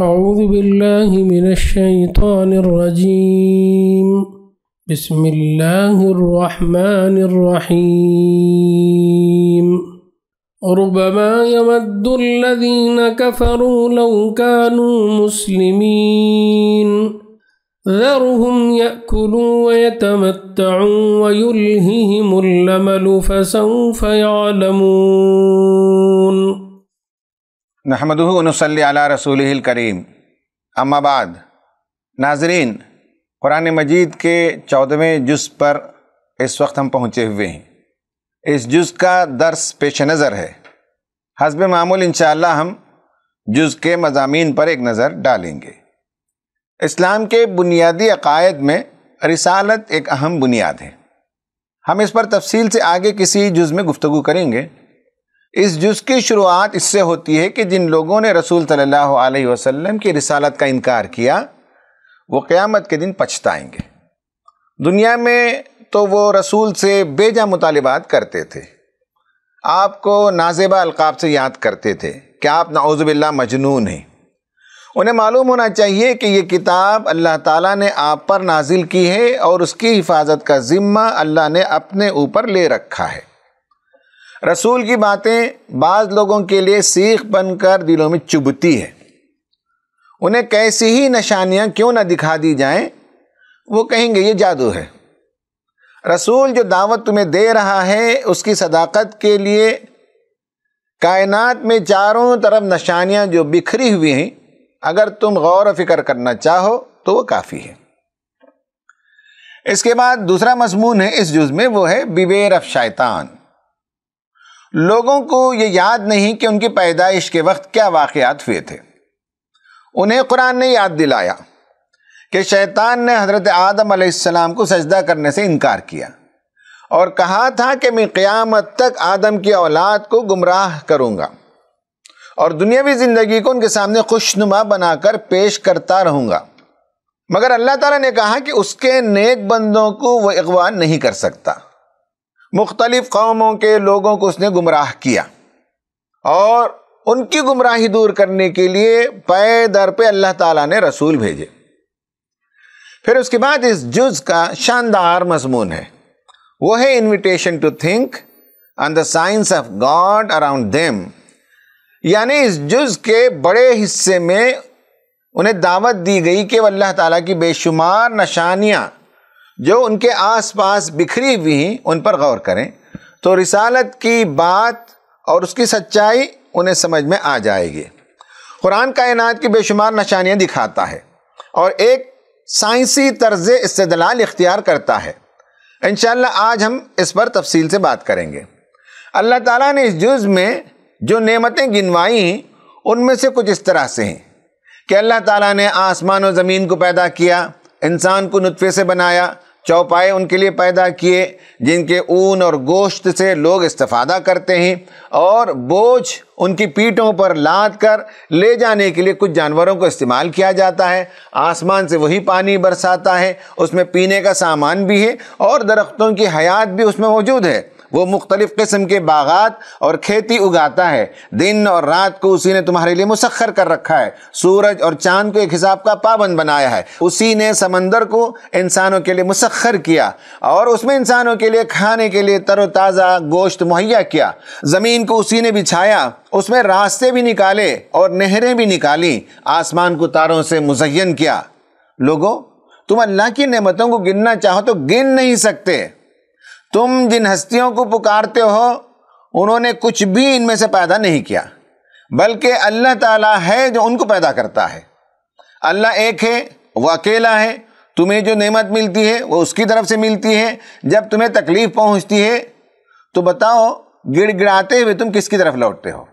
أعوذ بالله من الشيطان الرجيم بسم الله الرحمن الرحيم ربما يمد الذين كفروا لو كانوا مسلمين ذرهم يأكلوا ويتمتعوا ويلههم الأمل فسوف يعلمون नहमदनसल रसूल करीम अम्माबाद नाजरीन क़ुरान मजीद के चौदहवें जुज पर इस वक्त हम पहुँचे हुए हैं इस जुज़ का दर्स पेश नज़र है हसब मामूल इन हम जुज़ के मजामी पर एक नज़र डालेंगे इस्लाम के बुनियादी अकायद में रिसालत एक अहम बुनियाद है हम इस पर तफसील से आगे किसी जुज़ में गुफ्तु करेंगे इस जुज़ की शुरुआत इससे होती है कि जिन लोगों ने रसूल सल्लल्लाहु अलैहि वसल्लम की रिसालत का इनकार किया वो क़्यामत के दिन पछताएंगे दुनिया में तो वो रसूल से बेजा मुतालबात करते थे आपको नाजेबा अलकाब से याद करते थे कि आप नाउज़बिल्ला मजनून हैं उन्हें मालूम होना चाहिए कि ये किताब अल्लाह ताला ने आप पर नाजिल की है और उसकी हिफाजत का ज़िम्मा अल्लाह ने अपने ऊपर ले रखा है रसूल की बातें बाज़ लोगों के लिए सीख बनकर दिलों में चुभती है उन्हें कैसी ही निशानियाँ क्यों ना दिखा दी जाएं वो कहेंगे ये जादू है रसूल जो दावत तुम्हें दे रहा है उसकी सदाकत के लिए कायनात में चारों तरफ निशानियाँ जो बिखरी हुई हैं अगर तुम गौर व फिक्र करना चाहो तो वो काफ़ी है इसके बाद दूसरा मजमून है इस जुज़ में वो है बिबेर अफ शैतान लोगों को ये याद नहीं कि उनकी पैदाइश के वक्त क्या वाक़ात हुए थे उन्हें कुरान ने याद दिलाया कि शैतान ने हज़रत आदम आसमाम को सजदा करने से इनकार किया और कहा था कि मैं क़यामत तक आदम की औलाद को गुमराह करूँगा और दुनियावी ज़िंदगी को उनके सामने खुशनुमा बनाकर पेश करता रहूँगा मगर अल्लाह ताला ने कहा कि उसके नेक बंदों को वह अगवा नहीं कर सकता मुख्तलिफ कौमों के लोगों को उसने गुमराह किया और उनकी गुमराही दूर करने के लिए पै दर पर अल्लाह ताला ने रसूल भेजे फिर उसके बाद इस जुज का शानदार मजमून है वो है invitation to think on the science of God around them यानी इस जुज के बड़े हिस्से में उन्हें दावत दी गई कि वह अल्लाह ताला की बेशुमार नशानियाँ जो उनके आसपास बिखरी हुई हैं उन पर गौर करें तो रिसालत की बात और उसकी सच्चाई उन्हें समझ में आ जाएगी कुरान कायनात की बेशुमार निशानियाँ दिखाता है और एक साइंसी तर्ज इस्तलाल इख्तियार करता है इन आज हम इस पर तफसील से बात करेंगे अल्लाह ताला ने इस जुज़ में जो नेमतें गिनवाई हैं उनमें से कुछ इस तरह से हैं कि अल्लाह ताला ने आसमान और ज़मीन को पैदा किया इंसान को नुतफ़े से बनाया चौपाए उनके लिए पैदा किए जिनके ऊन और गोश्त से लोग इस्तफादा करते हैं और बोझ उनकी पीठों पर लाद कर ले जाने के लिए कुछ जानवरों को इस्तेमाल किया जाता है आसमान से वही पानी बरसाता है उसमें पीने का सामान भी है और दरख्तों की हयात भी उसमें मौजूद है वो मुख्तलिफ़ किस्म के बागात और खेती उगाता है दिन और रात को उसी ने तुम्हारे लिए मुसखर कर रखा है सूरज और चांद को एक हिसाब का पाबंद बनाया है उसी ने समंदर को इंसानों के लिए मुसखर किया और उसमें इंसानों के लिए खाने के लिए तरोताज़ा गोश्त मुहैया किया ज़मीन को उसी ने बिछाया उसमें रास्ते भी निकाले और नहरें भी निकाली आसमान को तारों से मुजयन किया लोगों तुम अल्लाह की नेमतों को गिनना चाहो तो गिन नहीं सकते तुम जिन हस्तियों को पुकारते हो उन्होंने कुछ भी इनमें से पैदा नहीं किया बल्कि अल्लाह ताला है जो उनको पैदा करता है अल्लाह एक है वो अकेला है तुम्हें जो नेमत मिलती है वो उसकी तरफ से मिलती है जब तुम्हें तकलीफ़ पहुंचती है तो बताओ गिड़गिड़ाते हुए तुम किसकी तरफ लौटते हो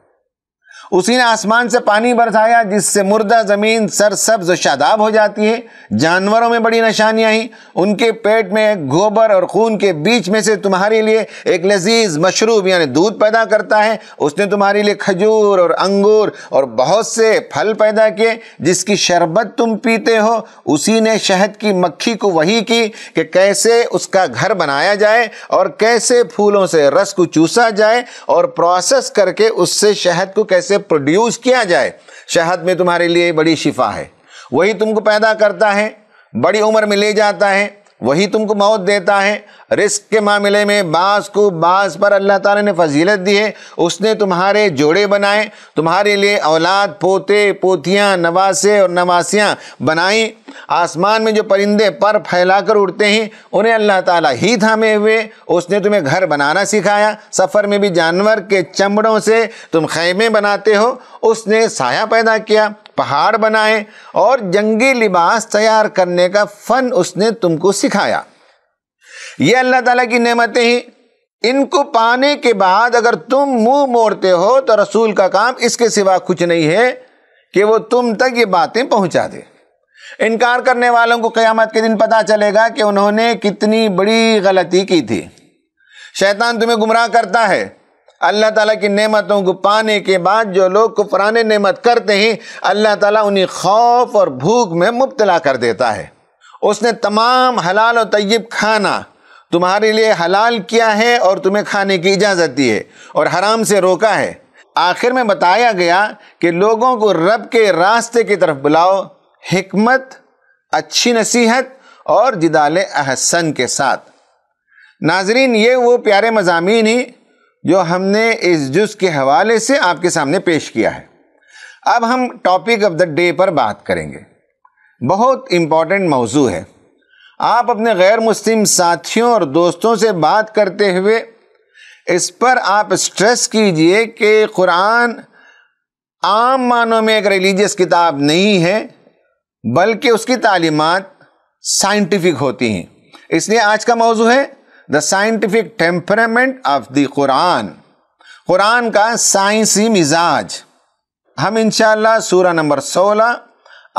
उसी ने आसमान से पानी बरसाया जिससे मुर्दा ज़मीन सरसब्ज शादाब हो जाती है जानवरों में बड़ी निशानियाँ ही उनके पेट में गोबर और खून के बीच में से तुम्हारे लिए एक लजीज मशरूब यानी दूध पैदा करता है उसने तुम्हारे लिए खजूर और अंगूर और बहुत से फल पैदा किए जिसकी शरबत तुम पीते हो उसी ने शहद की मक्खी को वही की कि कैसे उसका घर बनाया जाए और कैसे फूलों से रस को चूसा जाए और प्रोसेस करके उससे शहद को कैसे प्रोड्यूस किया जाए शहद में तुम्हारे लिए बड़ी शिफा है वही तुमको पैदा करता है बड़ी उम्र में ले जाता है वही तुमको मौत देता है रिस्क के मामले में बास को बास पर अल्लाह ताला ने फजीलत दी है उसने तुम्हारे जोड़े बनाए तुम्हारे लिए औलाद पोते पोतियाँ नवासे और नवासियाँ बनाई आसमान में जो परिंदे पर फैलाकर उड़ते हैं उन्हें अल्लाह ताला ही थामे हुए उसने तुम्हें घर बनाना सिखाया सफ़र में भी जानवर के चमड़ों से तुम खैमे बनाते हो उसने साया पैदा किया पहाड़ बनाए और जंगी लिबास तैयार करने का फ़न उसने तुमको सिखाया ये अल्लाह ताला की नेमतें ही इनको पाने के बाद अगर तुम मुंह मोड़ते हो तो रसूल का काम इसके सिवा कुछ नहीं है कि वो तुम तक ये बातें पहुंचा दे इनकार करने वालों को क़यामत के दिन पता चलेगा कि उन्होंने कितनी बड़ी गलती की थी शैतान तुम्हें गुमराह करता है अल्लाह ताला की नेमतों को पाने के बाद जो लोग पुराने नेमत करते हैं अल्लाह ताला उन्हें खौफ और भूख में मुब्तला कर देता है उसने तमाम हलाल और तय्यब खाना तुम्हारे लिए हलाल किया है और तुम्हें खाने की इजाज़त दी है और हराम से रोका है आखिर में बताया गया कि लोगों को रब के रास्ते की तरफ बुलाओ हमत अच्छी नसीहत और जिदाल अहसन के साथ नाजरीन ये वो प्यारे मजामी ही जो हमने इस जुज के हवाले से आपके सामने पेश किया है अब हम टॉपिक ऑफ द डे पर बात करेंगे बहुत इम्पॉर्टेंट मौजू है आप अपने गैर मुस्लिम साथियों और दोस्तों से बात करते हुए इस पर आप स्ट्रेस कीजिए कि कुरान आम मानों में एक रिलीजियस किताब नहीं है बल्कि उसकी तालीमत साइंटिफिक होती हैं इसलिए आज का मौजू है the scientific temperament of the Quran Quran का साइंसी मिजाज हम इनशाला सूरह नंबर 16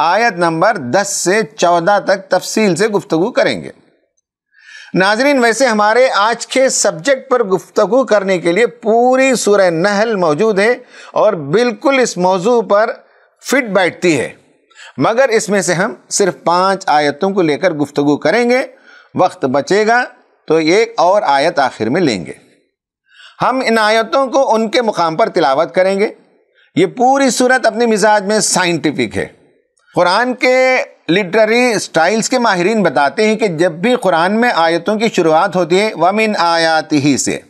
आयत नंबर 10 से 14 तक तफसील से गुफ्तु करेंगे नाजरीन वैसे हमारे आज के सब्जेक्ट पर गुफ्तु करने के लिए पूरी सूरह नहल मौजूद है और बिल्कुल इस मौजू पर फिट बैठती है मगर इसमें से हम सिर्फ पांच आयतों को लेकर गुफ्तु करेंगे वक्त बचेगा तो एक और आयत आखिर में लेंगे हम इन आयतों को उनके मुकाम पर तिलावत करेंगे ये पूरी सूरत अपने मिजाज में साइंटिफिक है कुरान के लिटरेरी स्टाइल्स के माहरीन बताते हैं कि जब भी कुरान में आयतों की शुरुआत होती है वम इन आयात ही से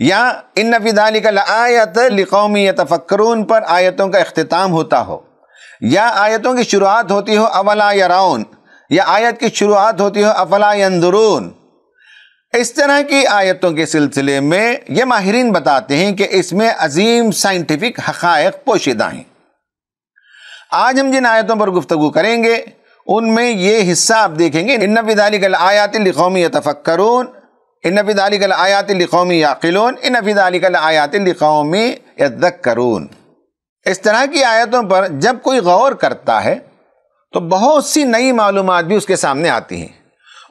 या इन नफिदाली का आयत लिकौमी तफक्रून पर आयतों का अख्ताम होता हो या आयतों की शुरुआत होती हो अवला यराउन या आयत की शुरुआत होती हो अफला यंदरून इस तरह की आयतों के सिलसिले में ये माहरीन बताते हैं कि इसमें अजीम साइंटिफिक हक़ पोशीदा हैं आज हम जिन आयतों पर गुफ्तु करेंगे उनमें ये हिस्सा आप देखेंगे इन्नफ़ालिकल आयात लौमी तफ़क्रून इन्नफ़ालिकल आयात इन याकिलून कल आयात लौमी यदक्रून इस तरह की आयतों पर जब कोई गौर करता है तो बहुत सी नई मालूम भी उसके सामने आती हैं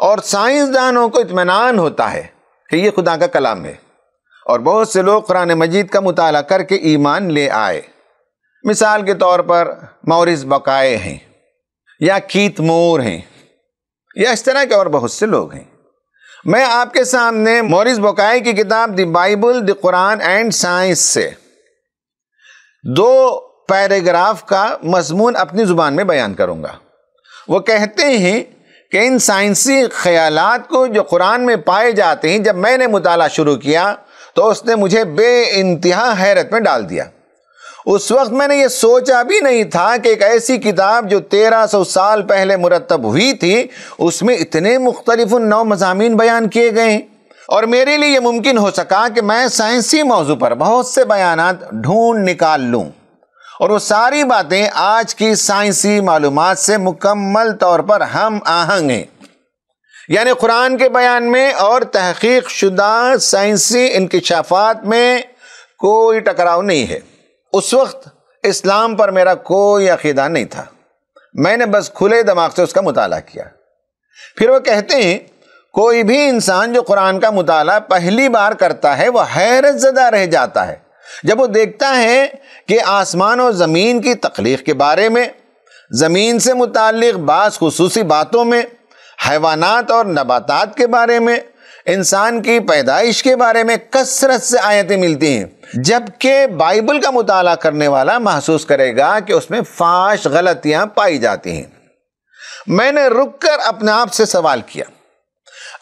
और साइंसदानों को इतमान होता है कि ये खुदा का कलाम है और बहुत से लोग कुरान मजीद का मताल करके ईमान ले आए मिसाल के तौर पर मौरिस बकाए हैं या कीत मोर हैं या इस तरह के और बहुत से लोग हैं मैं आपके सामने मौरिस बकाए की किताब the Bible the Quran and science से दो पैराग्राफ का मजमून अपनी ज़ुबान में बयान करूँगा वो कहते हैं कि इन साइंसी ख्याल को जो कुरान में पाए जाते हैं जब मैंने मुताल शुरू किया तो उसने मुझे बे इंतहा हैरत में डाल दिया उस वक्त मैंने ये सोचा भी नहीं था कि एक ऐसी किताब जो 1300 साल पहले मुरतब हुई थी उसमें इतने मुख्तलिफ नौ मजामी बयान किए गए हैं और मेरे लिए ये मुमकिन हो सका कि मैं साइंसी मौजू पर बहुत से बयान ढूंढ निकाल लूँ और वो सारी बातें आज की साइंसी मालूम से मुकम्मल तौर पर हम आहंग हैं यानी कुरान के बयान में और तहकीक शुदा साइंसी इनकशाफात में कोई टकराव नहीं है उस वक्त इस्लाम पर मेरा कोई अकीदा नहीं था मैंने बस खुले दिमाग से उसका मुताल किया फिर वो कहते हैं कोई भी इंसान जो कुरान का मुताला पहली बार करता है वह हैरत ज़दा रह जाता है जब वो देखता है कि आसमान और ज़मीन की तख्लीक के बारे में ज़मीन से मुतक़ बास खसूसी बातों में हैवानात और नबातात के बारे में इंसान की पैदाइश के बारे में कसरत से आयतें मिलती हैं जबकि बाइबल का मुताला करने वाला महसूस करेगा कि उसमें फाश गलतियां पाई जाती हैं मैंने रुक कर अपने आप से सवाल किया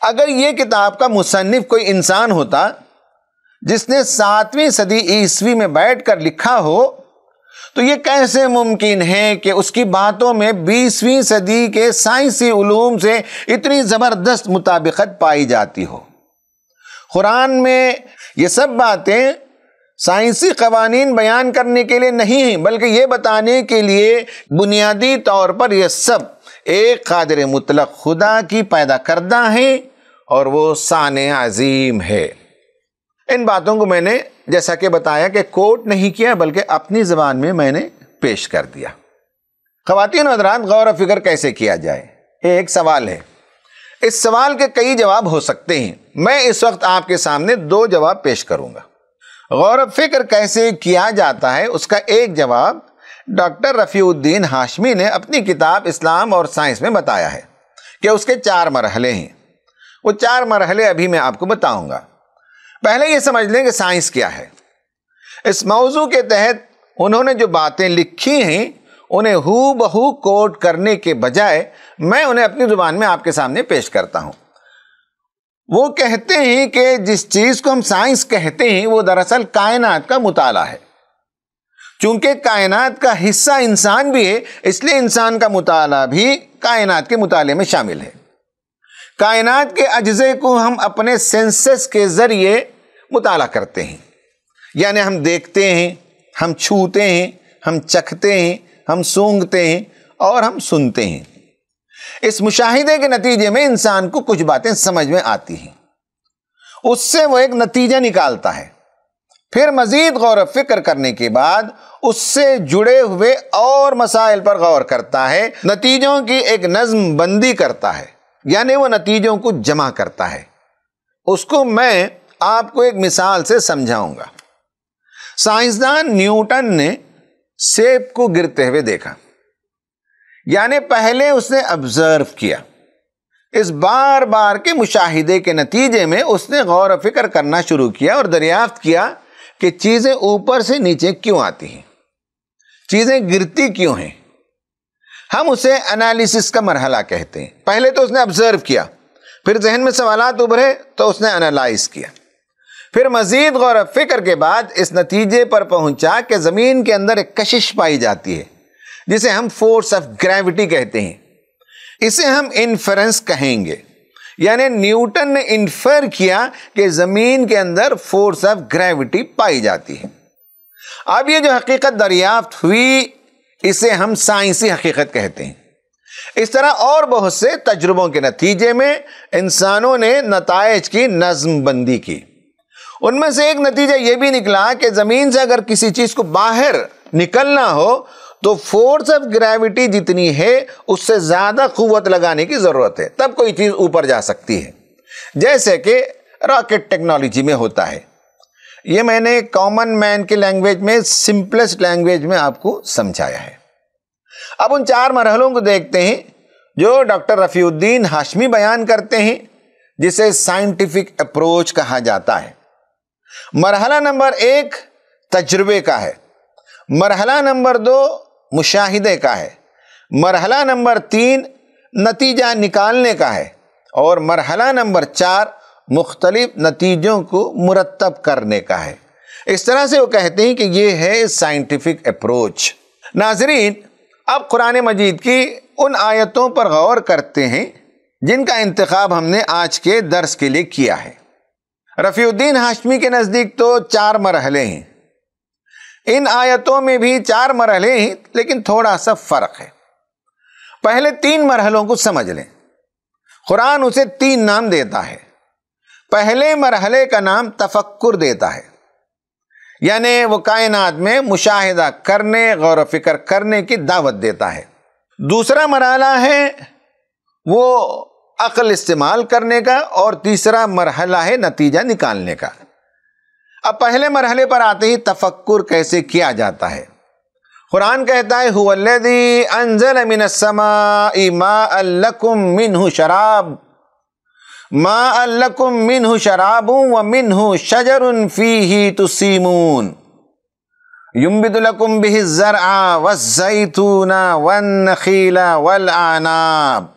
अगर ये किताब का मुसनफ़ कोई इंसान होता जिसने सातवीं सदी ईस्वी में बैठकर लिखा हो तो ये कैसे मुमकिन है कि उसकी बातों में बीसवीं सदी के साइंसी उलूम से इतनी ज़बरदस्त मुताबिकत पाई जाती हो कुरान में ये सब बातें साइंसी कवानीन बयान करने के लिए नहीं हैं बल्कि ये बताने के लिए बुनियादी तौर पर यह सब एक कादर मुतलक खुदा की पैदा करदा हैं और वो सान अजीम है इन बातों को मैंने जैसा कि बताया कि कोट नहीं किया बल्कि अपनी ज़बान में मैंने पेश कर दिया खातिन हजरात गौर फिक्र कैसे किया जाए एक सवाल है इस सवाल के कई जवाब हो सकते हैं मैं इस वक्त आपके सामने दो जवाब पेश करूंगा गौर फिक्र कैसे किया जाता है उसका एक जवाब डॉक्टर रफ़ीउद्दीन हाशमी ने अपनी किताब इस्लाम और साइंस में बताया है कि उसके चार मरहले हैं वो चार मरहले अभी मैं आपको बताऊंगा पहले ये समझ लें कि साइंस क्या है इस मौजू के तहत उन्होंने जो बातें लिखी हैं उन्हें हु बहू कोट करने के बजाय मैं उन्हें अपनी ज़ुबान में आपके सामने पेश करता हूँ वो कहते हैं कि जिस चीज़ को हम साइंस कहते हैं वो दरअसल कायनात का मुताला है चूंकि कायनात का हिस्सा इंसान भी है इसलिए इंसान का मुताला भी कायनात के मुताले में शामिल है कायनात के अज्ज़े को हम अपने सेंसेस के ज़रिए मुताल करते हैं यानी हम देखते हैं हम छूते हैं हम चखते हैं हम सूंघते हैं और हम सुनते हैं इस मुशाहिदे के नतीजे में इंसान को कुछ बातें समझ में आती हैं उससे वो एक नतीजा निकालता है फिर मज़ीद गौर फिक्र करने के बाद उससे जुड़े हुए और मसाइल पर गौर करता है नतीजों की एक नज्म बंदी करता है यानी वो नतीजों को जमा करता है उसको मैं आपको एक मिसाल से समझाऊंगा साइंसदान न्यूटन ने सेब को गिरते हुए देखा यानी पहले उसने ऑब्जर्व किया इस बार बार के मुशाहिदे के नतीजे में उसने गौर फिक्र करना शुरू किया और दरियाफ्त किया कि चीज़ें ऊपर से नीचे क्यों आती हैं चीज़ें गिरती क्यों हैं हम उसे एनालिसिस का मरहला कहते हैं पहले तो उसने ऑब्ज़र्व किया फिर जहन में सवाल उभरे तो उसने एनालाइज किया फिर मज़ीद गौर फिक्र के बाद इस नतीजे पर पहुंचा कि ज़मीन के अंदर एक कशिश पाई जाती है जिसे हम फोर्स ऑफ ग्रेविटी कहते हैं इसे हम इन्फ्रेंस कहेंगे यानी न्यूटन ने इन्फर किया कि ज़मीन के अंदर फोर्स ऑफ ग्रेविटी पाई जाती है अब ये जो हकीकत दरियाफ्त हुई इसे हम साइंसी हकीकत कहते हैं इस तरह और बहुत से तजुर्बों के नतीजे में इंसानों ने नतज की नज़मबंदी की उनमें से एक नतीजा ये भी निकला कि ज़मीन से अगर किसी चीज़ को बाहर निकलना हो तो फोर्स ऑफ ग्रेविटी जितनी है उससे ज़्यादा क़वत लगाने की ज़रूरत है तब कोई चीज़ ऊपर जा सकती है जैसे कि रॉकेट टेक्नोलॉजी में होता है ये मैंने कॉमन मैन के लैंग्वेज में सिंपलेस्ट लैंग्वेज में आपको समझाया है अब उन चार मरहलों को देखते हैं जो डॉक्टर रफ़ीउद्दीन हाशमी बयान करते हैं जिसे साइंटिफिक अप्रोच कहा जाता है मरहला नंबर एक तजुर्बे का है मरहला नंबर दो मुशाहिदे का है मरहला नंबर तीन नतीजा निकालने का है और मरहला नंबर चार मुख्तलिफ नतीजों को मुरतब करने का है इस तरह से वो कहते हैं कि ये है साइंटिफिक अप्रोच नाजरीन अब कुरान मजीद की उन आयतों पर गौर करते हैं जिनका इंतखब हमने आज के दर्स के लिए किया है रफ़ीउद्दीन हाशमी के नज़दीक तो चार मरहले हैं इन आयतों में भी चार मरहले हैं लेकिन थोड़ा सा फ़र्क है पहले तीन मरहलों को समझ लें कुरान उसे तीन नाम देता है पहले मरहले का नाम तफक्कुर देता है यानी वो कायनात में मुशाहिदा करने गौर फिक्र करने की दावत देता है दूसरा मरहला है वो अकल इस्तेमाल करने का और तीसरा मरहला है नतीजा निकालने का अब पहले मरहले पर आते ही तफक्कुर कैसे किया जाता है कुरान कहता है हुदी अनजल मिनसमा इमा मिनहु शराब मा अल्लकुम मिन शराबू व मिन शजर फ़ी ही तुसीमून युम्बिदुलकुम बिहि ज़रा जैतूना वन खीला वल आनाब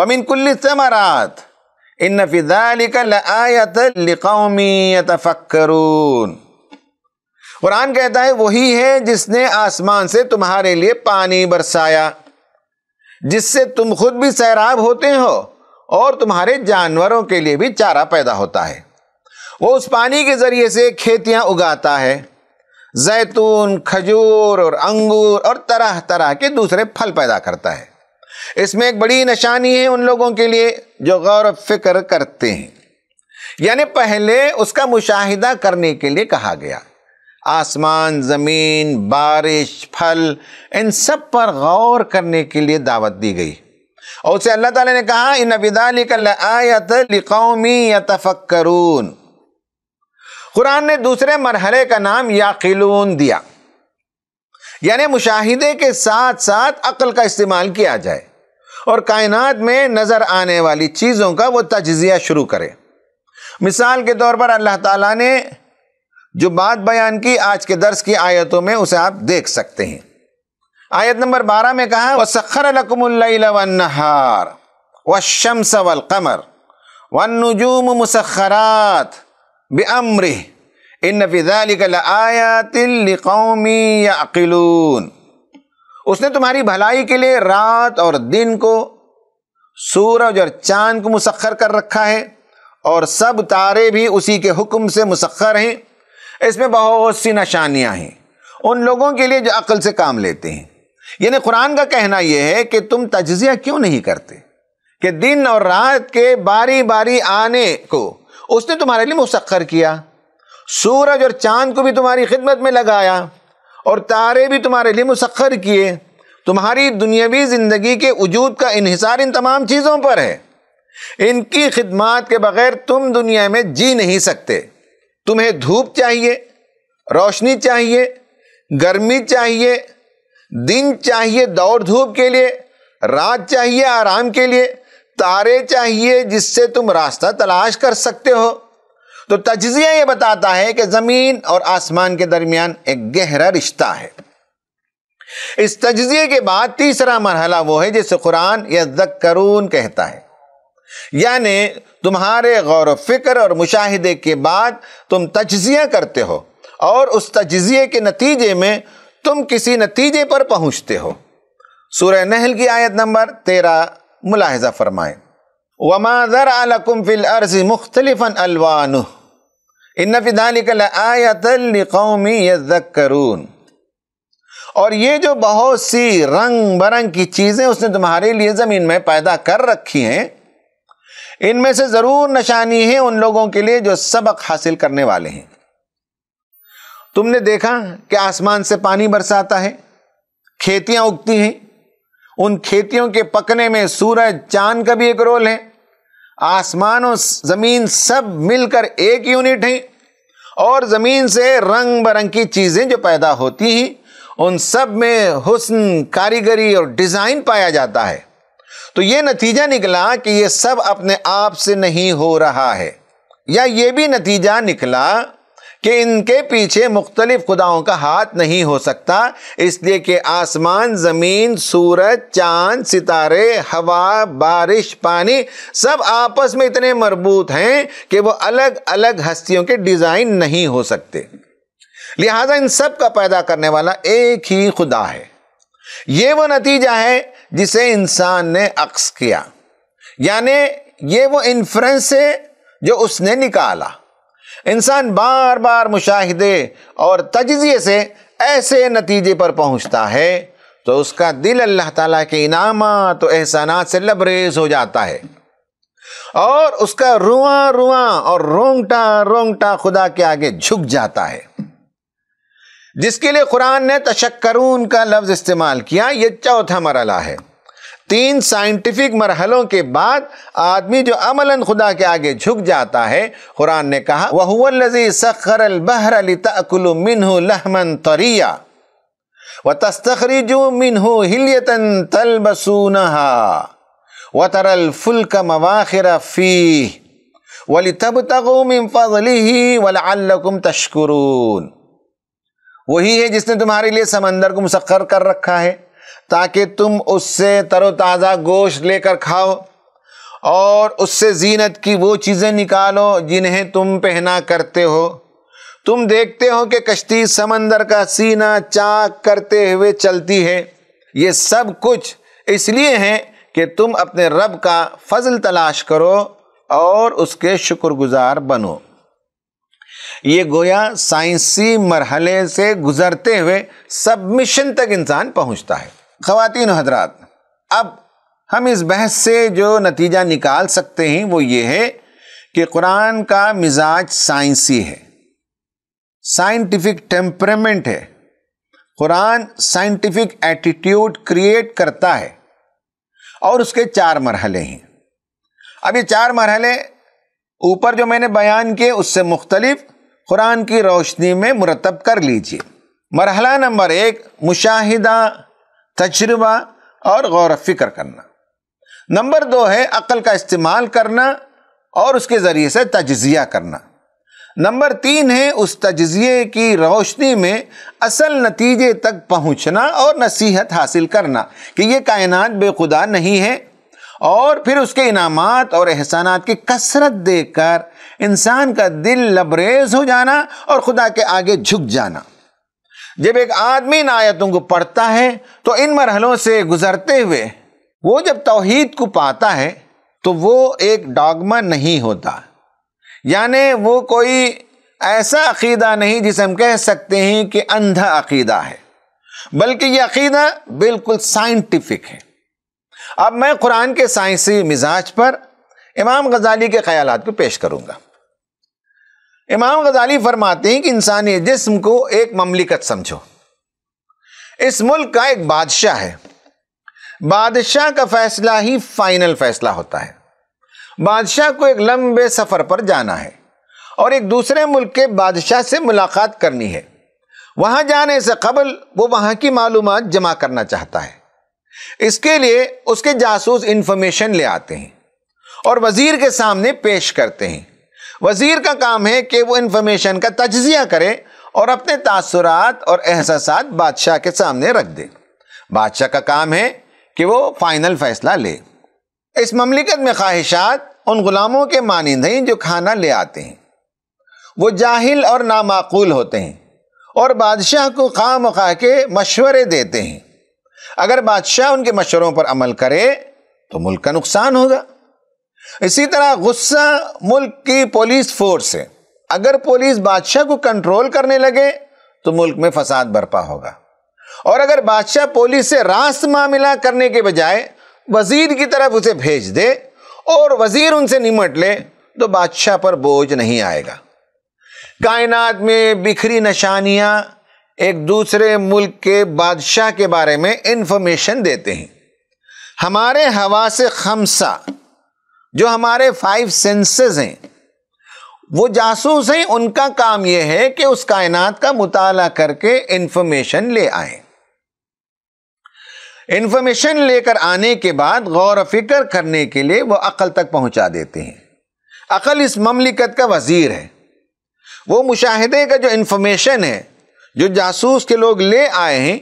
व मिन कुल समरात इन आयत फ़िदालिकौमीतफ़क्रून कुरान कहता है वही है जिसने आसमान से तुम्हारे लिए पानी बरसाया जिससे तुम खुद भी सैराब होते हो और तुम्हारे जानवरों के लिए भी चारा पैदा होता है वो उस पानी के ज़रिए से खेतियाँ उगाता है जैतून खजूर और अंगूर और तरह तरह के दूसरे फल पैदा करता है इसमें एक बड़ी निशानी है उन लोगों के लिए जो गौर फिक्र करते हैं यानी पहले उसका मुशाहिदा करने के लिए कहा गया आसमान ज़मीन बारिश फल इन सब पर गौर करने के लिए दावत दी गई और उसे अल्लाह ताला ने कहा इन विदालिकौमीतफ़क्रून कुरान ने दूसरे मरहले का नाम याकिलून दिया यानी मुशाहिदे के साथ साथ अक्ल का इस्तेमाल किया जाए और कायनात में नज़र आने वाली चीज़ों का वो तजिया शुरू करे मिसाल के तौर पर अल्लाह ताला ने जो बात बयान की आज के दर्स की आयतों में उसे आप देख सकते हैं आयत नंबर बारह में कहा वह सखर लकमहार व शमस वल कमर वन नजूम मुसखरात बमर इन फ़िज़ालिकौमी या उसने तुम्हारी भलाई के लिए रात और दिन को सूरज और चांद को मुसखर कर रखा है और सब तारे भी उसी के हुक्म से मुसखर हैं इसमें बहुत सी निशानियाँ हैं उन लोगों के लिए जो अक्ल से काम लेते हैं यानी कुरान का कहना यह है कि तुम तजिया क्यों नहीं करते कि दिन और रात के बारी बारी आने को उसने तुम्हारे लिए मुशक्र किया सूरज और चांद को भी तुम्हारी खिदमत में लगाया और तारे भी तुम्हारे लिए मुशक्र किए तुम्हारी दुनियावी ज़िंदगी के वजूद का इहिसार इन तमाम चीज़ों पर है इनकी खिदमत के बग़ैर तुम दुनिया में जी नहीं सकते तुम्हें धूप चाहिए रोशनी चाहिए गर्मी चाहिए दिन चाहिए दौड़ धूप के लिए रात चाहिए आराम के लिए तारे चाहिए जिससे तुम रास्ता तलाश कर सकते हो तो तजिया ये बताता है कि ज़मीन और आसमान के दरमियान एक गहरा रिश्ता है इस तजिए के बाद तीसरा मरहला वो है जिसे कुरान जक्करून कहता है यानी तुम्हारे गौर फिक्र और मुशाहिदे के बाद तुम तजिया करते हो और उस तजिए के नतीजे में तुम किसी नतीजे पर पहुंचते हो सूर्य नहल की आयत नंबर तेरह मुलाहजा फरमाए वमादर अलकुम फिल अर्ज मुख्तलिफन अलवान इन फिदानिकल और ये जो बहुत सी रंग बरंग की चीज़ें उसने तुम्हारे लिए ज़मीन में पैदा कर रखी हैं इनमें से ज़रूर निशानी है उन लोगों के लिए जो सबक हासिल करने वाले हैं तुमने देखा कि आसमान से पानी बरसाता है खेतियां उगती हैं उन खेतियों के पकने में सूरज चांद का भी एक रोल है आसमान और ज़मीन सब मिलकर एक यूनिट हैं और ज़मीन से रंग बरंग की चीज़ें जो पैदा होती हैं उन सब में हुस्न कारीगरी और डिज़ाइन पाया जाता है तो ये नतीजा निकला कि ये सब अपने आप से नहीं हो रहा है या ये भी नतीजा निकला कि इनके पीछे मुख्तलिफ खुदाओं का हाथ नहीं हो सकता इसलिए कि आसमान ज़मीन सूरज चांद सितारे हवा बारिश पानी सब आपस में इतने मरबूत हैं कि वो अलग अलग हस्तियों के डिज़ाइन नहीं हो सकते लिहाजा इन सब का पैदा करने वाला एक ही खुदा है ये वो नतीजा है जिसे इंसान ने अक्स किया यानी ये वो इन्फ्रेंस है जो उसने निकाला इंसान बार बार मुशाहिदे और तजिए से ऐसे नतीजे पर पहुंचता है तो उसका दिल अल्लाह ताला के इनाम तो एहसानात से लबरेज हो जाता है और उसका रुआ रुआ और रोंगटा रोंगटा खुदा के आगे झुक जाता है जिसके लिए कुरान ने तशक्करून का लफ्ज़ इस्तेमाल किया ये चौथा मरला है तीन साइंटिफिक मरहलों के बाद आदमी जो अमलन खुदा के आगे झुक जाता है कुरान ने कहा वह सखर बहर मिनहु लहमन तरिया व तस्तखरीजू मिनहु हिलियतन तलबसूनहा व तरल फुल्क मवाखिर फ़ी वली तब तक फ़ली वलकुम तशकरून वही है जिसने तुम्हारे लिए समंदर को मुसक्र कर रखा है ताकि तुम उससे तरोताज़ा गोश्त लेकर खाओ और उससे जीनत की वो चीज़ें निकालो जिन्हें तुम पहना करते हो तुम देखते हो कि कश्ती समंदर का सीना चाक करते हुए चलती है ये सब कुछ इसलिए है कि तुम अपने रब का फजल तलाश करो और उसके शुक्रगुजार बनो ये गोया साइंसी मरहले से गुज़रते हुए सबमिशन तक इंसान पहुंचता है खातिन हजरात अब हम इस बहस से जो नतीजा निकाल सकते हैं वो ये है कि कुरान का मिजाज साइंसी है साइंटिफिक टेम्परमेंट है कुरान साइंटिफिक एटीट्यूड क्रिएट करता है और उसके चार मरहले हैं अब ये चार मरहले ऊपर जो मैंने बयान किए उससे मुख्तलिफ कुरान की रोशनी में मुरतब कर लीजिए मरहला नंबर एक मुशाहिदा तजर्बा और गौर फिक्र करना नंबर दो है अकल का इस्तेमाल करना और उसके ज़रिए से तजिया करना नंबर तीन है उस तजिए की रोशनी में असल नतीजे तक पहुंचना और नसीहत हासिल करना कि ये कायनात बेखुदा नहीं है और फिर उसके इनाम और एहसान की कसरत कर इंसान का दिल लबरेज हो जाना और खुदा के आगे झुक जाना जब एक आदमी इन आयतों को पढ़ता है तो इन मरहलों से गुजरते हुए वो जब तोहद को पाता है तो वो एक डॉगमा नहीं होता यानि वो कोई ऐसा अकीदा नहीं जिसे हम कह सकते हैं कि अंधा अकीदा है बल्कि ये अकीदा बिल्कुल साइंटिफिक है अब मैं कुरान के साइंसी मिजाज पर इमाम गजाली के ख्याल को पेश करूँगा इमाम गजाली फरमाते हैं कि इंसानी जिस्म को एक ममलिकत समझो इस मुल्क का एक बादशाह है बादशाह का फैसला ही फाइनल फैसला होता है बादशाह को एक लंबे सफ़र पर जाना है और एक दूसरे मुल्क के बादशाह से मुलाकात करनी है वहाँ जाने से कबल वो वहाँ की मालूम जमा करना चाहता है इसके लिए उसके जासूस इंफॉर्मेशन ले आते हैं और वज़ीर के सामने पेश करते हैं वज़ीर का काम है कि वो इन्फॉर्मेशन का तजिया करे और अपने तासरात और एहसास बादशाह के सामने रख दे बादशाह का काम है कि वो फाइनल फ़ैसला ले इस ममलिकत में ख्वाहिशात उन ग़ुलामों के मानंद हैं जो खाना ले आते हैं वो जाहिल और नामाकूल होते हैं और बादशाह को खा मखा के मशवरे देते हैं अगर बादशाह उनके मशवरों पर अमल करे तो मुल्क का नुकसान होगा इसी तरह गुस्सा मुल्क की पुलिस फोर्स है अगर पुलिस बादशाह को कंट्रोल करने लगे तो मुल्क में फसाद बरपा होगा और अगर बादशाह पुलिस से रास्त मामला करने के बजाय वजीर की तरफ उसे भेज दे और वजीर उनसे निमट ले तो बादशाह पर बोझ नहीं आएगा कायनात में बिखरी निशानियां एक दूसरे मुल्क के बादशाह के बारे में इंफॉर्मेशन देते हैं हमारे हवा से खमसा जो हमारे फाइव सेंसेस हैं वो जासूस हैं उनका काम यह है कि उस कायनात का मुताला करके इंफॉर्मेशन ले आए इंफॉर्मेशन लेकर आने के बाद गौर फिक्र करने के लिए वो अकल तक पहुंचा देते हैं अकल इस ममलिकत का वजीर है वो मुशाहदे का जो इन्फॉर्मेशन है जो जासूस के लोग ले आए हैं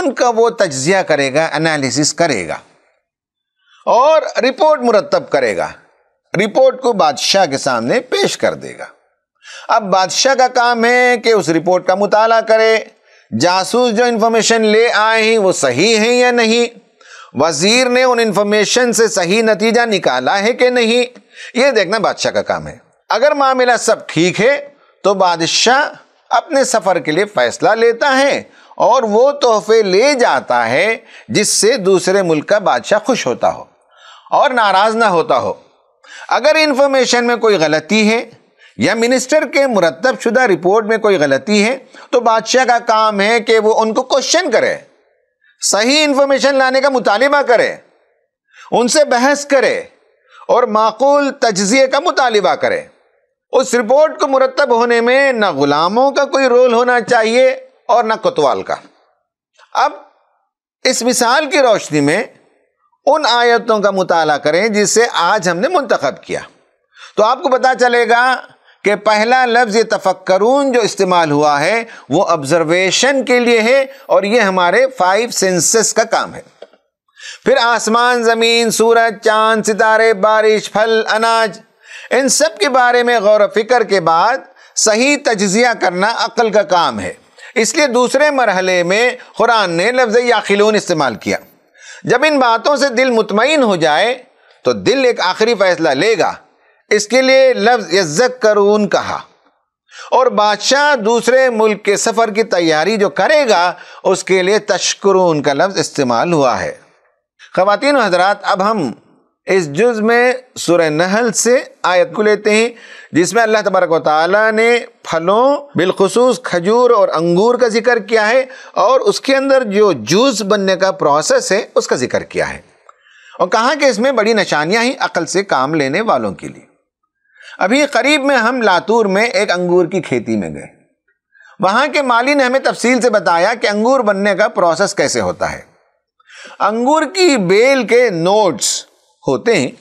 उनका वो तजिया करेगा एनालिसिस करेगा और रिपोर्ट मुरतब करेगा रिपोर्ट को बादशाह के सामने पेश कर देगा अब बादशाह का काम है कि उस रिपोर्ट का मुताला करे जासूस जो इन्फॉर्मेशन ले आए हैं वो सही है या नहीं वजीर ने उन इन्फॉर्मेशन से सही नतीजा निकाला है कि नहीं ये देखना बादशाह का काम है अगर मामला सब ठीक है तो बादशाह अपने सफ़र के लिए फ़ैसला लेता है और वो तोहफे ले जाता है जिससे दूसरे मुल्क का बादशाह खुश होता हो और नाराज़ ना होता हो अगर इन्फॉर्मेशन में कोई गलती है या मिनिस्टर के मुरतब शुदा रिपोर्ट में कोई गलती है तो बादशाह का काम है कि वो उनको क्वेश्चन करे सही इन्फॉर्मेशन लाने का मुतालबा करे उनसे बहस करे और माकूल तजिए का मुतालबा करे उस रिपोर्ट को मुरतब होने में ना गुलामों का कोई रोल होना चाहिए और न कोतवाल का अब इस मिसाल की रोशनी में उन आयतों का मुताल करें जिसे आज हमने मंतखब किया तो आपको पता चलेगा कि पहला लफ्ज़ तफक्करून जो इस्तेमाल हुआ है वो ऑब्जर्वेशन के लिए है और ये हमारे फाइव सेंसेस का काम है फिर आसमान ज़मीन सूरज चांद सितारे बारिश फल अनाज इन सब के बारे में गौर फिक्र के बाद सही तजिया करना अक्ल का काम है इसलिए दूसरे मरहले में कुरान ने लफ्ज़ याखिलून इस्तेमाल किया जब इन बातों से दिल मुतमिन हो जाए तो दिल एक आखिरी फैसला लेगा इसके लिए लफ्ज़ इज्जत करून कहा और बादशाह दूसरे मुल्क के सफ़र की तैयारी जो करेगा उसके लिए तश्करून का लफ्ज़ इस्तेमाल हुआ है खातिन हजरात अब हम इस जुज़ में सुर नहल से आयत को लेते हैं जिसमें अल्लाह तबरक ताली ने फलों बिलखसूस खजूर और अंगूर का जिक्र किया है और उसके अंदर जो जूस बनने का प्रोसेस है उसका जिक्र किया है और कहा कि इसमें बड़ी निशानियाँ ही अकल से काम लेने वालों के लिए अभी करीब में हम लातूर में एक अंगूर की खेती में गए वहाँ के माली ने हमें तफसील से बताया कि अंगूर बनने का प्रोसेस कैसे होता है अंगूर की बेल के नोट्स होते हैं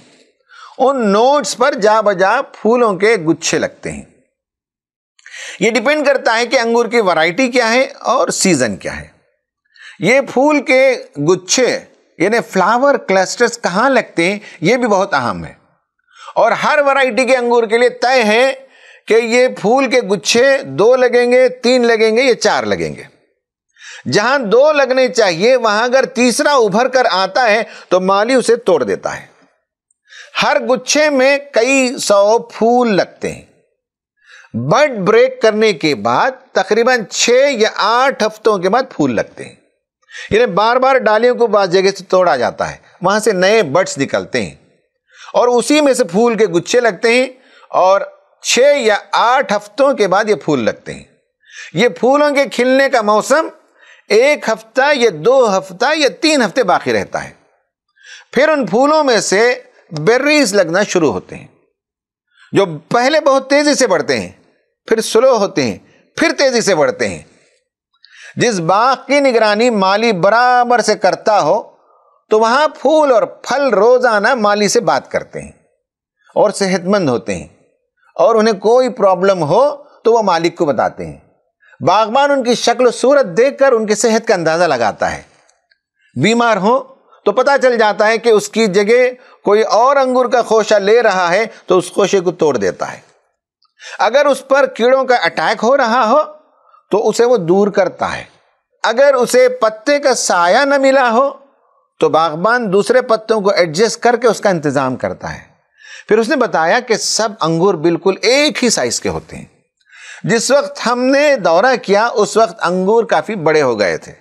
उन नोट्स पर जा बजा फूलों के गुच्छे लगते हैं यह डिपेंड करता है कि अंगूर की वैरायटी क्या है और सीजन क्या है ये फूल के गुच्छे यानी फ्लावर क्लस्टर्स कहां लगते हैं यह भी बहुत अहम है और हर वैरायटी के अंगूर के लिए तय है कि ये फूल के गुच्छे दो लगेंगे तीन लगेंगे या चार लगेंगे जहां दो लगने चाहिए वहां अगर तीसरा उभर कर आता है तो माली उसे तोड़ देता है हर गुच्छे में कई सौ फूल लगते हैं बड ब्रेक करने के बाद तकरीबन छः या आठ हफ्तों के बाद फूल लगते हैं यानी बार बार डालियों को बाद जगह से तोड़ा जाता है वहाँ से नए बड्स निकलते हैं और उसी में से फूल के गुच्छे लगते हैं और छः या आठ हफ्तों के बाद ये फूल लगते हैं ये फूलों के खिलने का मौसम एक हफ्ता या दो हफ्ता या तीन हफ्ते बाकी रहता है फिर उन फूलों में से बेर्रीज लगना शुरू होते हैं जो पहले बहुत तेजी से बढ़ते हैं फिर स्लो होते हैं फिर तेजी से बढ़ते हैं जिस बाग की निगरानी माली बराबर से करता हो तो वहां फूल और फल रोजाना माली से बात करते हैं और सेहतमंद होते हैं और उन्हें कोई प्रॉब्लम हो तो वह मालिक को बताते हैं बागबान उनकी शक्ल सूरत देखकर उनकी सेहत का अंदाज़ा लगाता है बीमार हो तो पता चल जाता है कि उसकी जगह कोई और अंगूर का खोशा ले रहा है तो उस खोशे को तोड़ देता है अगर उस पर कीड़ों का अटैक हो रहा हो तो उसे वो दूर करता है अगर उसे पत्ते का साया न मिला हो तो बागबान दूसरे पत्तों को एडजस्ट करके उसका इंतज़ाम करता है फिर उसने बताया कि सब अंगूर बिल्कुल एक ही साइज़ के होते हैं जिस वक्त हमने दौरा किया उस वक्त अंगूर काफ़ी बड़े हो गए थे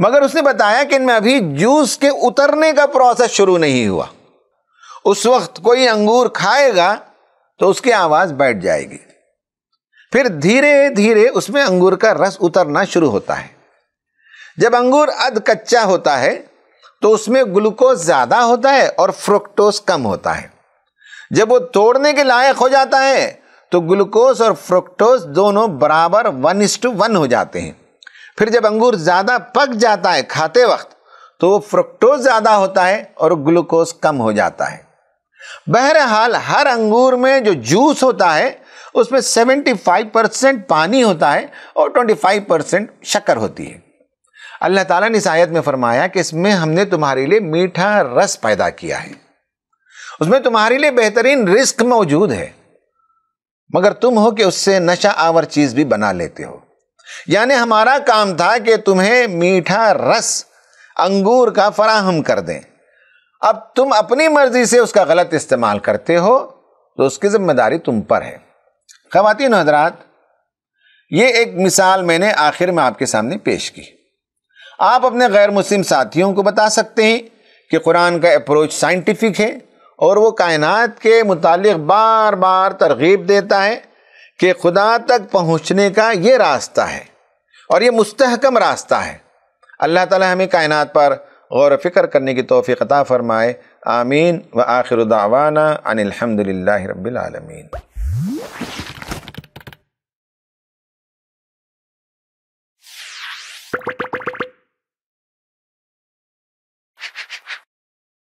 मगर उसने बताया कि इनमें अभी जूस के उतरने का प्रोसेस शुरू नहीं हुआ उस वक्त कोई अंगूर खाएगा तो उसकी आवाज बैठ जाएगी फिर धीरे धीरे उसमें अंगूर का रस उतरना शुरू होता है जब अंगूर अध कच्चा होता है तो उसमें ग्लूकोज ज़्यादा होता है और फ्रुक्टोज कम होता है जब वो तोड़ने के लायक हो जाता है तो ग्लूकोज और फ्रुक्टोज दोनों बराबर वन इस टू वन हो जाते हैं फिर जब अंगूर ज़्यादा पक जाता है खाते वक्त तो वो फ्रुक्टोज ज़्यादा होता है और ग्लूकोज कम हो जाता है बहरहाल हर अंगूर में जो जूस होता है उसमें 75 परसेंट पानी होता है और 25 परसेंट शक्कर होती है अल्लाह ताला ने इस आयत में फरमाया कि इसमें हमने तुम्हारे लिए मीठा रस पैदा किया है उसमें तुम्हारे लिए बेहतरीन रिस्क मौजूद है मगर तुम हो कि उससे नशा आवर चीज़ भी बना लेते हो यानी हमारा काम था कि तुम्हें मीठा रस अंगूर का फराहम कर दें अब तुम अपनी मर्ज़ी से उसका गलत इस्तेमाल करते हो तो उसकी ज़िम्मेदारी तुम पर है खातिन हजरात ये एक मिसाल मैंने आखिर में आपके सामने पेश की आप अपने गैर मुस्लिम साथियों को बता सकते हैं कि कुरान का अप्रोच साइंटिफिक है और वो कायनात के मुतालिक बार बार तरगीब देता है कि खुदा तक पहुंचने का ये रास्ता है और ये मुस्तहकम रास्ता है अल्लाह ताला हमें कायनात पर गौर फिक्र करने की तोफ़ी अता फ़रमाए आमीन व आखिर दावाना अनिलहमदिल्ला रबालमीन